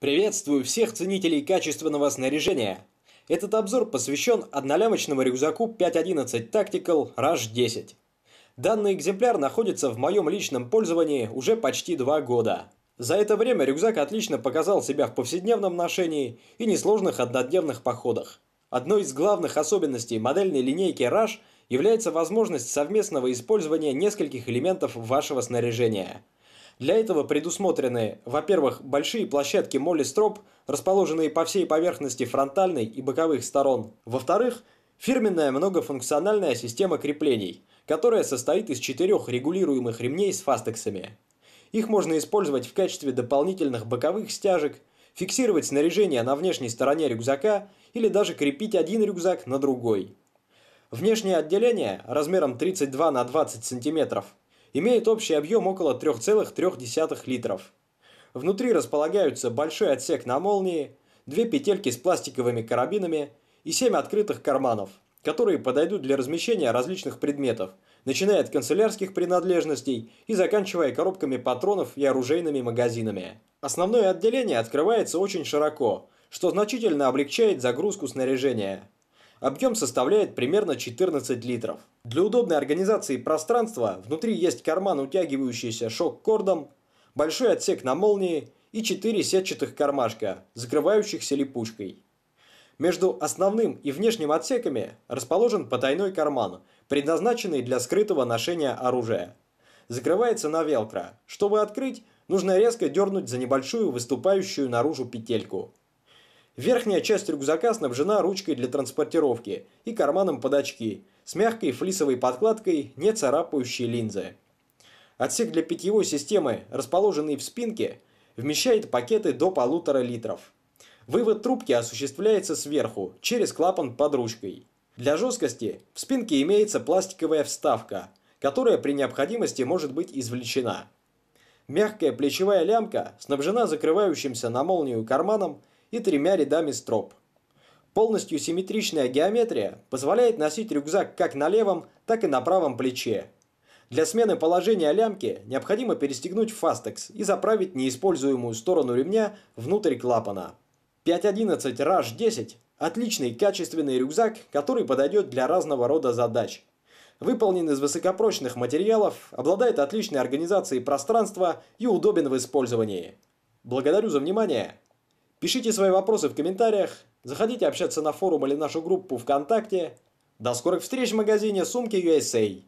Приветствую всех ценителей качественного снаряжения! Этот обзор посвящен однолямочному рюкзаку 5.11 Tactical Rush 10. Данный экземпляр находится в моем личном пользовании уже почти два года. За это время рюкзак отлично показал себя в повседневном ношении и несложных однодневных походах. Одной из главных особенностей модельной линейки Rush является возможность совместного использования нескольких элементов вашего снаряжения – для этого предусмотрены, во-первых, большие площадки молли-строп, расположенные по всей поверхности фронтальной и боковых сторон. Во-вторых, фирменная многофункциональная система креплений, которая состоит из четырех регулируемых ремней с фастексами. Их можно использовать в качестве дополнительных боковых стяжек, фиксировать снаряжение на внешней стороне рюкзака или даже крепить один рюкзак на другой. Внешнее отделение размером 32 на 20 сантиметров имеет общий объем около 3,3 литров. Внутри располагаются большой отсек на молнии, две петельки с пластиковыми карабинами и семь открытых карманов, которые подойдут для размещения различных предметов, начиная от канцелярских принадлежностей и заканчивая коробками патронов и оружейными магазинами. Основное отделение открывается очень широко, что значительно облегчает загрузку снаряжения. Объем составляет примерно 14 литров. Для удобной организации пространства внутри есть карман, утягивающийся шок-кордом, большой отсек на молнии и 4 сетчатых кармашка, закрывающихся липучкой. Между основным и внешним отсеками расположен потайной карман, предназначенный для скрытого ношения оружия. Закрывается на велкро. Чтобы открыть, нужно резко дернуть за небольшую выступающую наружу петельку. Верхняя часть рюкзака снабжена ручкой для транспортировки и карманом под очки с мягкой флисовой подкладкой, не царапающей линзы. Отсек для питьевой системы, расположенный в спинке, вмещает пакеты до полутора литров. Вывод трубки осуществляется сверху, через клапан под ручкой. Для жесткости в спинке имеется пластиковая вставка, которая при необходимости может быть извлечена. Мягкая плечевая лямка снабжена закрывающимся на молнию карманом и тремя рядами строп. Полностью симметричная геометрия позволяет носить рюкзак как на левом, так и на правом плече. Для смены положения лямки необходимо перестегнуть фастекс и заправить неиспользуемую сторону ремня внутрь клапана. 5.11 RH10 – отличный качественный рюкзак, который подойдет для разного рода задач. Выполнен из высокопрочных материалов, обладает отличной организацией пространства и удобен в использовании. Благодарю за внимание! Пишите свои вопросы в комментариях, заходите общаться на форум или нашу группу ВКонтакте. До скорых встреч в магазине «Сумки USA».